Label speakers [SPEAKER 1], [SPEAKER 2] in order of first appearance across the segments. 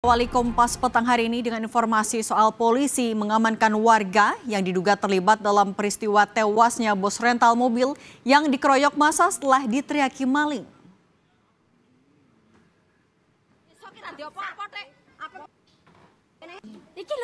[SPEAKER 1] Wali Kompas petang hari ini dengan informasi soal polisi mengamankan warga yang diduga terlibat dalam peristiwa tewasnya bos rental mobil yang dikeroyok masa setelah diteriaki maling. Iki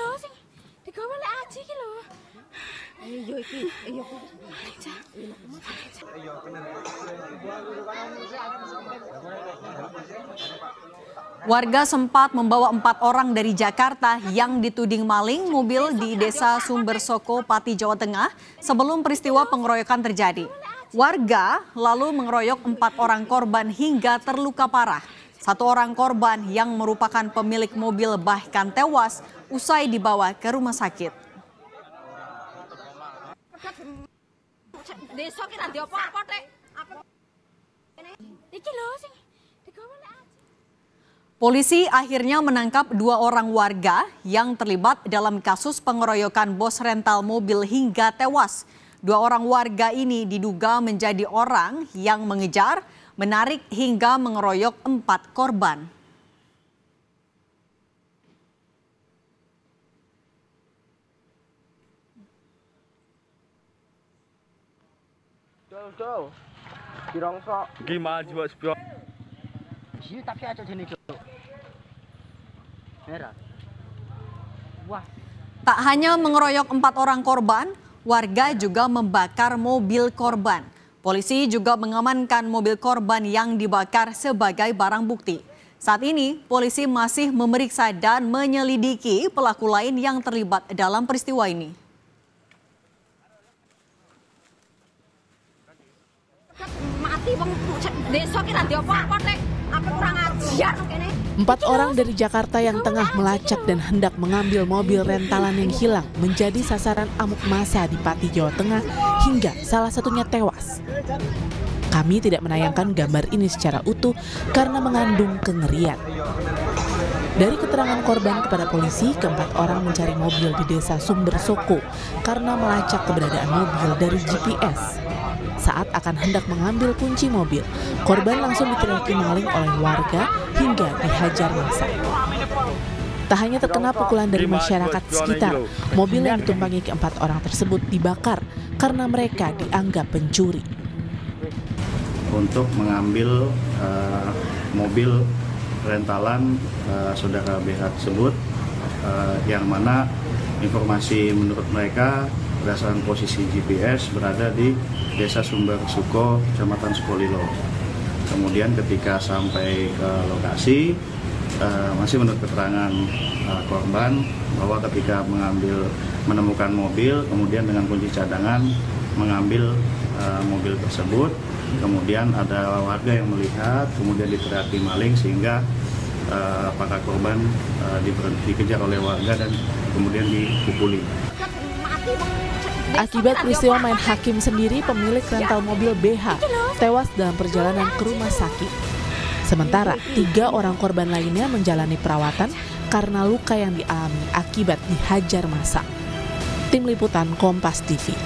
[SPEAKER 1] Warga sempat membawa empat orang dari Jakarta yang dituding maling mobil di desa Sumber Soko, Pati, Jawa Tengah sebelum peristiwa pengeroyokan terjadi. Warga lalu mengeroyok empat orang korban hingga terluka parah. Satu orang korban yang merupakan pemilik mobil bahkan tewas usai dibawa ke rumah sakit. Polisi akhirnya menangkap dua orang warga yang terlibat dalam kasus pengeroyokan bos rental mobil hingga tewas. Dua orang warga ini diduga menjadi orang yang mengejar, menarik hingga mengeroyok empat korban. Tak hanya mengeroyok empat orang korban, warga juga membakar mobil korban. Polisi juga mengamankan mobil korban yang dibakar sebagai barang bukti. Saat ini, polisi masih memeriksa dan menyelidiki pelaku lain yang terlibat dalam peristiwa ini.
[SPEAKER 2] Empat orang dari Jakarta yang tengah melacak dan hendak mengambil mobil rentalan yang hilang menjadi sasaran amuk masa di Pati, Jawa Tengah hingga salah satunya tewas. Kami tidak menayangkan gambar ini secara utuh karena mengandung kengerian. Dari keterangan korban kepada polisi, keempat orang mencari mobil di desa Sumber Soko karena melacak keberadaan mobil dari GPS saat akan hendak mengambil kunci mobil. Korban langsung diteriaki maling oleh warga hingga dihajar masa. Tak hanya terkena pukulan dari masyarakat sekitar, mobil yang ditumpangi keempat orang tersebut dibakar karena mereka dianggap pencuri.
[SPEAKER 3] Untuk mengambil uh, mobil rentalan uh, saudara BH tersebut, uh, yang mana informasi menurut mereka berdasarkan posisi GPS berada di Desa Sumber Suko, Kecamatan Sukolilo. Kemudian ketika sampai ke lokasi, uh, masih menurut keterangan uh, korban bahwa ketika mengambil menemukan mobil, kemudian dengan kunci cadangan mengambil uh, mobil tersebut, kemudian ada warga yang melihat, kemudian diterapi maling sehingga uh, apakah korban uh, dikejar oleh warga dan kemudian dipukuli.
[SPEAKER 2] Akibat peristiwa main hakim sendiri, pemilik ya. rental mobil BH gitu tewas dalam perjalanan ke rumah sakit. Sementara iya, iya, iya. tiga orang korban lainnya menjalani perawatan karena luka yang dialami akibat dihajar masa. Tim Liputan Kompas TV.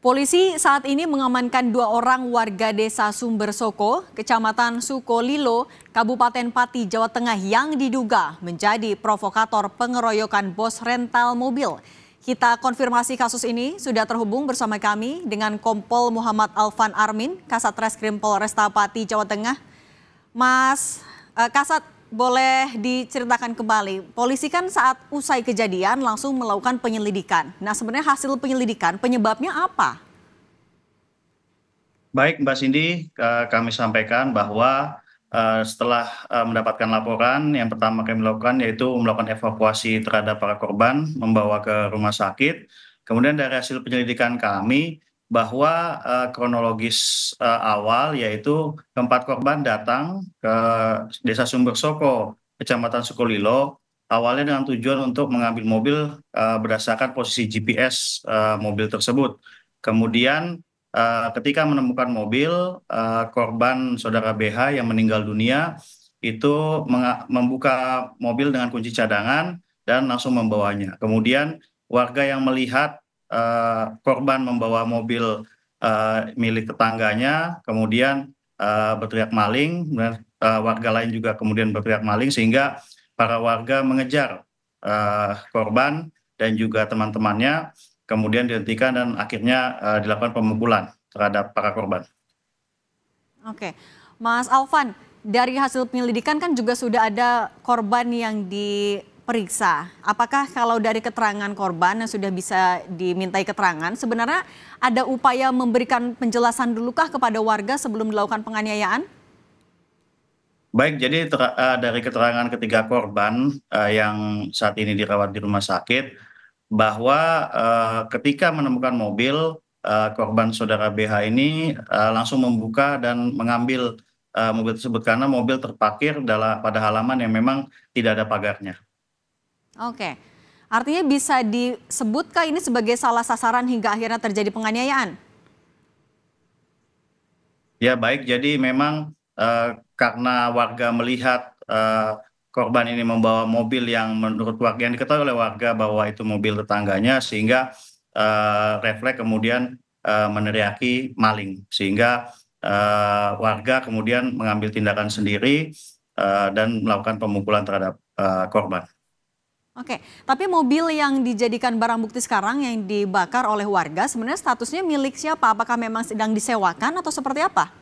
[SPEAKER 1] Polisi saat ini mengamankan dua orang warga desa Sumber Soko, kecamatan Sukolilo, Kabupaten Pati, Jawa Tengah yang diduga menjadi provokator pengeroyokan bos rental mobil. Kita konfirmasi kasus ini sudah terhubung bersama kami dengan Kompol Muhammad Alvan Armin, Kasat Reskrim Polresta Pati, Jawa Tengah. Mas eh, Kasat, boleh diceritakan kembali, polisi kan saat usai kejadian langsung melakukan penyelidikan. Nah, sebenarnya hasil penyelidikan penyebabnya apa?
[SPEAKER 3] Baik, Mbak Cindy, kami sampaikan bahwa eh, setelah eh, mendapatkan laporan, yang pertama kami lakukan yaitu melakukan evakuasi terhadap para korban, membawa ke rumah sakit. Kemudian dari hasil penyelidikan kami, bahwa eh, kronologis eh, awal yaitu keempat korban datang ke desa sumber soko kecamatan sukolilo awalnya dengan tujuan untuk mengambil mobil eh, berdasarkan posisi gps mobil tersebut kemudian ketika menemukan mobil korban saudara bh yang meninggal dunia itu membuka mobil dengan kunci cadangan dan langsung membawanya kemudian warga yang melihat Eh, korban membawa mobil eh, milik tetangganya kemudian eh, berteriak maling warga lain juga kemudian berteriak maling sehingga para warga mengejar korban dan juga teman-temannya kemudian dihentikan dan akhirnya dilakukan pemukulan terhadap para korban.
[SPEAKER 1] Oke, Mas Alvan, dari hasil penyelidikan kan juga sudah ada korban yang di periksa. Apakah kalau dari keterangan korban yang sudah bisa dimintai keterangan, sebenarnya ada upaya memberikan penjelasan dulukah kepada warga sebelum dilakukan penganiayaan?
[SPEAKER 3] Baik, jadi eh, dari keterangan ketiga korban uh, yang saat ini dirawat di rumah sakit, bahwa uh, ketika menemukan mobil, uh, korban saudara BH ini uh, langsung membuka dan mengambil uh, mobil tersebut karena mobil terparkir dalam pada halaman yang memang tidak ada pagarnya.
[SPEAKER 1] Oke. Artinya bisa disebutkah ini sebagai salah sasaran hingga akhirnya terjadi penganiayaan?
[SPEAKER 3] Ya baik, jadi memang uh, karena warga melihat uh, korban ini membawa mobil yang menurut warga yang diketahui oleh warga bahwa itu mobil tetangganya sehingga uh, refleks kemudian uh, meneriaki maling sehingga uh, warga kemudian mengambil tindakan sendiri uh, dan melakukan pemukulan terhadap uh, korban.
[SPEAKER 1] Oke, tapi mobil yang dijadikan barang bukti sekarang yang dibakar oleh warga sebenarnya statusnya milik siapa? Apakah memang sedang disewakan atau seperti apa?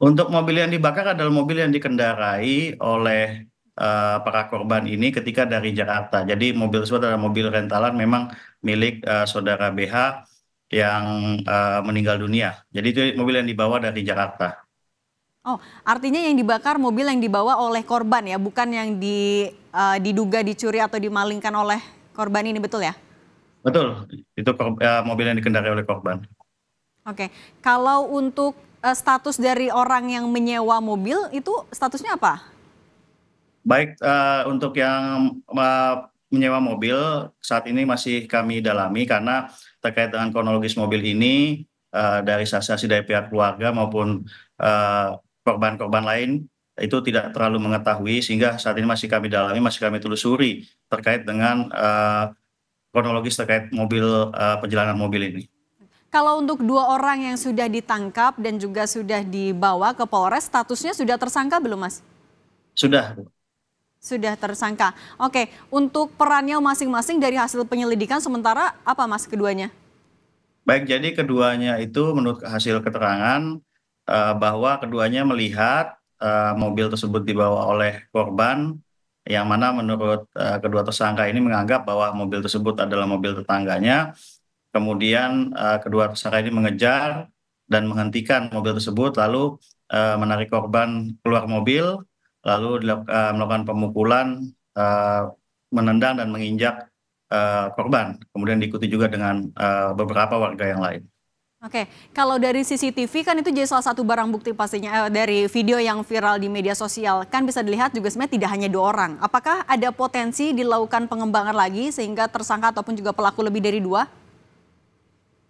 [SPEAKER 3] Untuk mobil yang dibakar adalah mobil yang dikendarai oleh uh, para korban ini ketika dari Jakarta. Jadi mobil tersebut adalah mobil rentalan memang milik uh, saudara BH yang uh, meninggal dunia. Jadi itu mobil yang dibawa dari Jakarta.
[SPEAKER 1] Oh, artinya yang dibakar mobil yang dibawa oleh korban ya, bukan yang di, uh, diduga dicuri atau dimalingkan oleh korban ini betul ya?
[SPEAKER 3] Betul, itu uh, mobil yang dikendarai oleh korban.
[SPEAKER 1] Oke, okay. kalau untuk uh, status dari orang yang menyewa mobil itu statusnya apa?
[SPEAKER 3] Baik, uh, untuk yang uh, menyewa mobil saat ini masih kami dalami karena terkait dengan kronologis mobil ini uh, dari saksi-saksi dari pihak keluarga maupun uh, korban-korban lain itu tidak terlalu mengetahui sehingga saat ini masih kami dalami, masih kami telusuri terkait dengan uh, kronologis terkait mobil uh, eh, perjalanan mobil ini.
[SPEAKER 1] Kalau untuk dua orang yang sudah ditangkap dan juga sudah dibawa ke Polres, statusnya sudah tersangka belum, Mas? Sudah. Sudah tersangka. Oke, untuk perannya masing-masing dari hasil penyelidikan sementara apa, Mas, keduanya?
[SPEAKER 3] Baik, jadi keduanya itu menurut hasil keterangan Eh, bahwa keduanya melihat eh, mobil tersebut dibawa oleh korban yang mana menurut eh, kedua tersangka ini menganggap bahwa mobil tersebut adalah mobil tetangganya. Kemudian kedua tersangka ini mengejar dan menghentikan mobil tersebut lalu menarik korban keluar mobil lalu melakukan pemukulan menendang dan menginjak korban. Kemudian diikuti juga dengan beberapa warga yang lain.
[SPEAKER 1] Oke, kalau dari CCTV kan itu jadi salah satu barang bukti pastinya eh, dari video yang viral di media sosial kan bisa dilihat juga sebenarnya tidak hanya dua orang. Apakah ada potensi dilakukan pengembangan lagi sehingga tersangka ataupun juga pelaku lebih dari dua?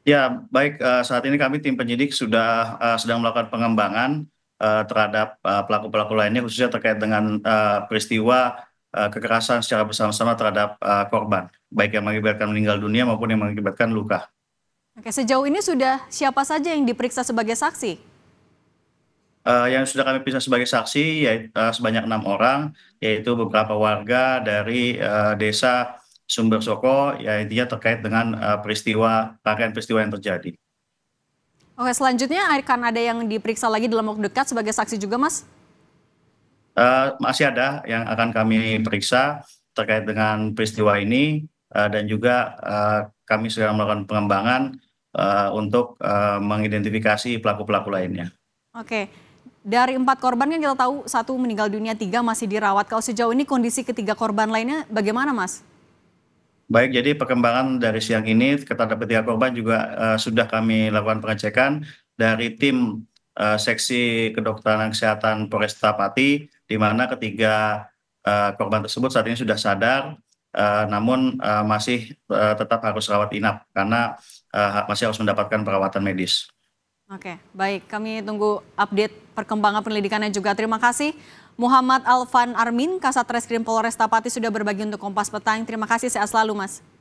[SPEAKER 3] Ya, baik eh, saat ini kami tim penyidik sudah eh, sedang melakukan pengembangan eh, terhadap pelaku-pelaku lainnya khususnya terkait dengan peristiwa kekerasan secara bersama-sama terhadap korban, baik yang mengakibatkan meninggal dunia maupun yang mengakibatkan luka.
[SPEAKER 1] Oke, sejauh ini sudah siapa saja yang diperiksa sebagai saksi?
[SPEAKER 3] Uh, yang sudah kami periksa sebagai saksi yaitu uh, eh, sebanyak enam orang, yaitu beberapa warga dari uh, desa Sumber Soko, ya intinya terkait dengan uh, peristiwa rangkaian peristiwa yang terjadi.
[SPEAKER 1] Oke, selanjutnya akan ada yang diperiksa lagi dalam waktu dekat sebagai saksi juga, Mas?
[SPEAKER 3] Uh, masih ada yang akan kami periksa terkait dengan peristiwa ini uh, dan juga uh, kami sedang melakukan pengembangan Eh, untuk eh, mengidentifikasi pelaku pelaku lainnya.
[SPEAKER 1] Oke, dari empat korban yang kita tahu satu meninggal dunia, tiga masih dirawat. Kalau sejauh ini kondisi ketiga korban lainnya bagaimana, Mas?
[SPEAKER 3] Baik, jadi perkembangan dari siang ini terhadap ketiga korban juga uh, sudah kami lakukan pengecekan dari tim uh, seksi kedokteran kesehatan Polresta Pati, di mana ketiga uh, korban tersebut saat ini sudah sadar, uh, namun uh, masih uh, tetap harus rawat inap karena uh, masih harus mendapatkan perawatan medis.
[SPEAKER 1] Oke, baik. Kami tunggu update perkembangan penyelidikannya juga. Terima kasih Muhammad Alvan Armin, Kasat Reskrim Polresta Tapati sudah berbagi untuk Kompas Petang. Terima kasih, sehat selalu Mas.